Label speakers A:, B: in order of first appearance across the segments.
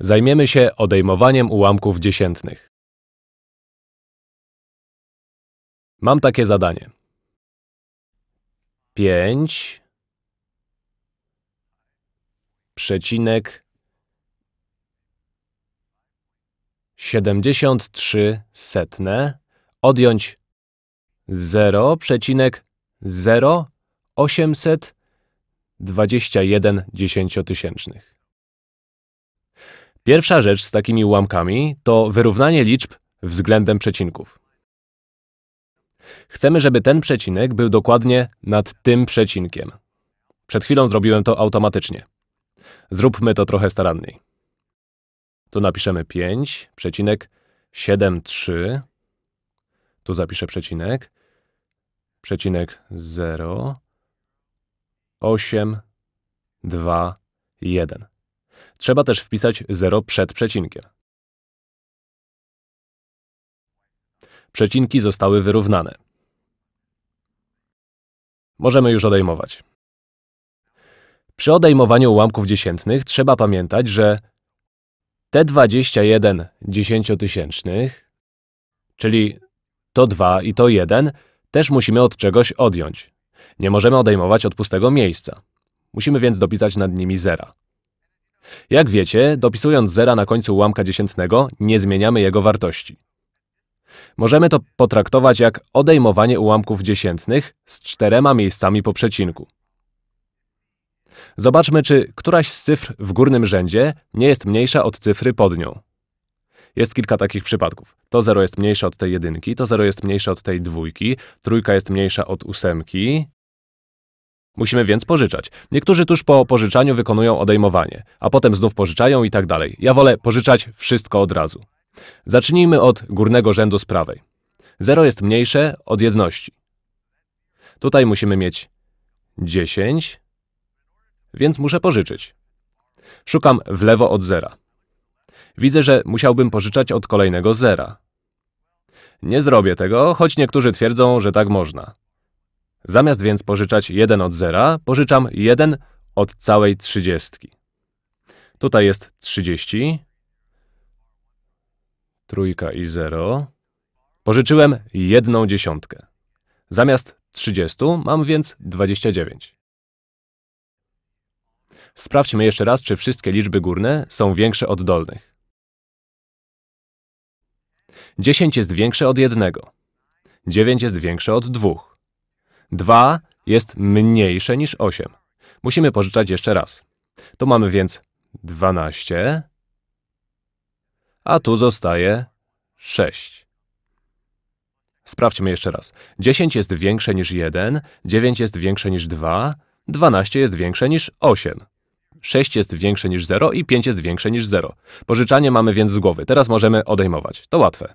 A: Zajmiemy się odejmowaniem ułamków dziesiętnych. Mam takie zadanie. 5 przecinek 73 setne odjąć przecinek jeden dziesięciotysięcznych. Pierwsza rzecz z takimi ułamkami to wyrównanie liczb względem przecinków. Chcemy, żeby ten przecinek był dokładnie nad tym przecinkiem. Przed chwilą zrobiłem to automatycznie. Zróbmy to trochę staranniej. Tu napiszemy 5, przecinek 7, 3. Tu zapiszę przecinek. Przecinek 0, 8, 2, 1. Trzeba też wpisać 0 przed przecinkiem. Przecinki zostały wyrównane. Możemy już odejmować. Przy odejmowaniu ułamków dziesiętnych trzeba pamiętać, że T21 dziesięciotysięcznych, czyli to 2 i to 1, też musimy od czegoś odjąć. Nie możemy odejmować od pustego miejsca. Musimy więc dopisać nad nimi zera. Jak wiecie, dopisując zera na końcu ułamka dziesiętnego, nie zmieniamy jego wartości. Możemy to potraktować jak odejmowanie ułamków dziesiętnych z czterema miejscami po przecinku. Zobaczmy, czy któraś z cyfr w górnym rzędzie nie jest mniejsza od cyfry pod nią. Jest kilka takich przypadków. To 0 jest mniejsze od tej jedynki, to 0 jest mniejsze od tej dwójki, trójka jest mniejsza od ósemki, Musimy więc pożyczać. Niektórzy tuż po pożyczaniu wykonują odejmowanie, a potem znów pożyczają i tak dalej. Ja wolę pożyczać wszystko od razu. Zacznijmy od górnego rzędu z prawej. Zero jest mniejsze od jedności. Tutaj musimy mieć 10, więc muszę pożyczyć. Szukam w lewo od zera. Widzę, że musiałbym pożyczać od kolejnego zera. Nie zrobię tego, choć niektórzy twierdzą, że tak można. Zamiast więc pożyczać 1 od zera, pożyczam 1 od całej 30. Tutaj jest 30, trójka i 0. Pożyczyłem 1 dziesiątkę. Zamiast 30 mam więc 29. Sprawdźmy jeszcze raz, czy wszystkie liczby górne są większe od dolnych. 10 jest większe od 1. 9 jest większe od 2. 2 jest mniejsze niż 8. Musimy pożyczać jeszcze raz. Tu mamy więc 12, a tu zostaje 6. Sprawdźmy jeszcze raz. 10 jest większe niż 1, 9 jest większe niż 2, 12 jest większe niż 8. 6 jest większe niż 0 i 5 jest większe niż 0. Pożyczanie mamy więc z głowy. Teraz możemy odejmować. To łatwe.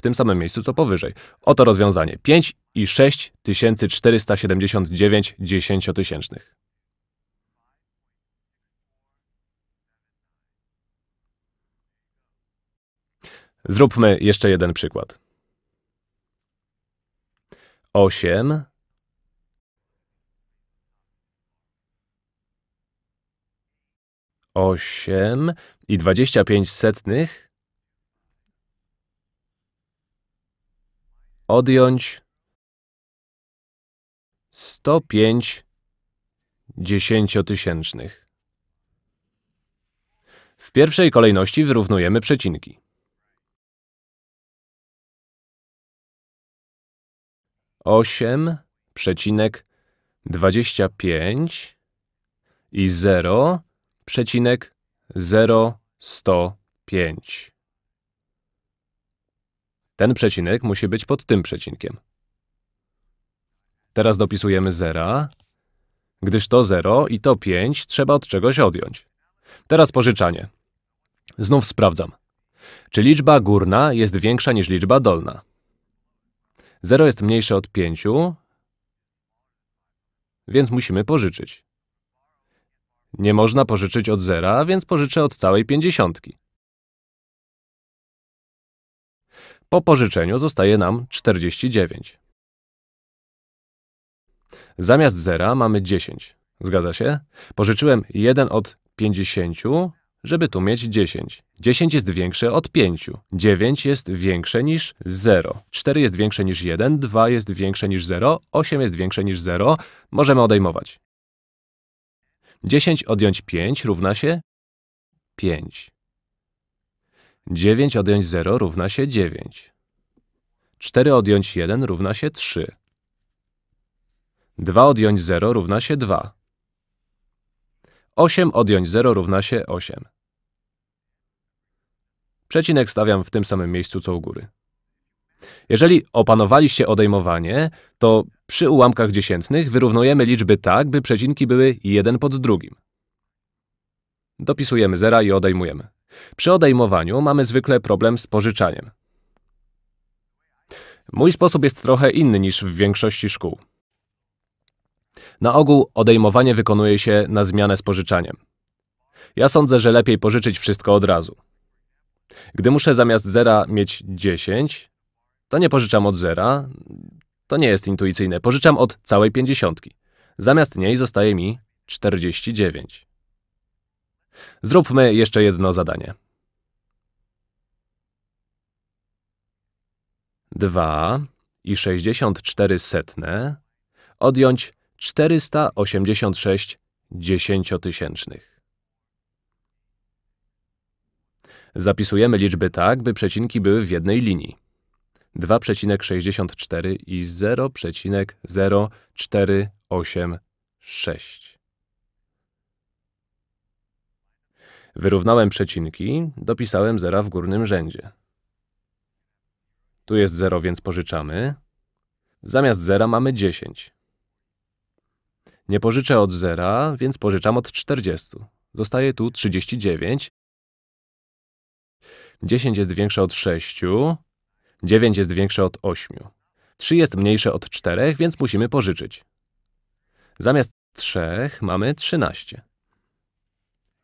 A: w tym samym miejscu co powyżej. Oto rozwiązanie 5 i 6479 dziesięciotysięcznych. Zróbmy jeszcze jeden przykład. 8 8 i 25 setnych odjąć 105 dziesięciotysięcznych. W pierwszej kolejności wyrównujemy przecinki. Osiem przecinek dwadzieścia pięć i zero przecinek zero sto pięć. Ten przecinek musi być pod tym przecinkiem. Teraz dopisujemy zera, gdyż to 0 i to 5 trzeba od czegoś odjąć. Teraz pożyczanie. Znów sprawdzam. Czy liczba górna jest większa niż liczba dolna? 0 jest mniejsze od 5, więc musimy pożyczyć. Nie można pożyczyć od zera, więc pożyczę od całej pięćdziesiątki. Po pożyczeniu zostaje nam 49. Zamiast zera mamy 10. Zgadza się? Pożyczyłem 1 od 50, żeby tu mieć 10. 10 jest większe od 5. 9 jest większe niż 0. 4 jest większe niż 1, 2 jest większe niż 0, 8 jest większe niż 0. Możemy odejmować. 10 odjąć 5 równa się 5. 9 odjąć 0 równa się 9. 4 odjąć 1 równa się 3. 2 odjąć 0 równa się 2. 8 odjąć 0 równa się 8. Przecinek stawiam w tym samym miejscu co u góry. Jeżeli opanowaliście odejmowanie, to przy ułamkach dziesiętnych wyrównujemy liczby tak, by przecinki były jeden pod drugim. Dopisujemy zera i odejmujemy. Przy odejmowaniu mamy zwykle problem z pożyczaniem. Mój sposób jest trochę inny niż w większości szkół. Na ogół odejmowanie wykonuje się na zmianę z pożyczaniem. Ja sądzę, że lepiej pożyczyć wszystko od razu. Gdy muszę zamiast zera mieć 10, to nie pożyczam od zera, to nie jest intuicyjne, pożyczam od całej pięćdziesiątki. Zamiast niej zostaje mi 49. Zróbmy jeszcze jedno zadanie. Dwa i sześćdziesiąt cztery setne odjąć czterysta osiemdziesiąt sześć dziesięciotysięcznych. Zapisujemy liczby tak, by przecinki były w jednej linii. 2,64 i 0,0486. Wyrównałem przecinki, dopisałem zera w górnym rzędzie. Tu jest 0, więc pożyczamy. Zamiast zera mamy 10. Nie pożyczę od zera, więc pożyczam od 40. Zostaje tu 39. 10 jest większe od 6. 9 jest większe od 8. 3 jest mniejsze od 4, więc musimy pożyczyć. Zamiast 3 mamy 13.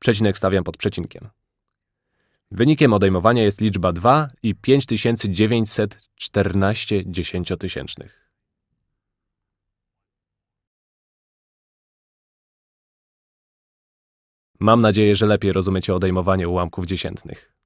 A: Przecinek stawiam pod przecinkiem. Wynikiem odejmowania jest liczba 2 i 5914 dziesięciotysięcznych. Mam nadzieję, że lepiej rozumiecie odejmowanie ułamków dziesiętnych.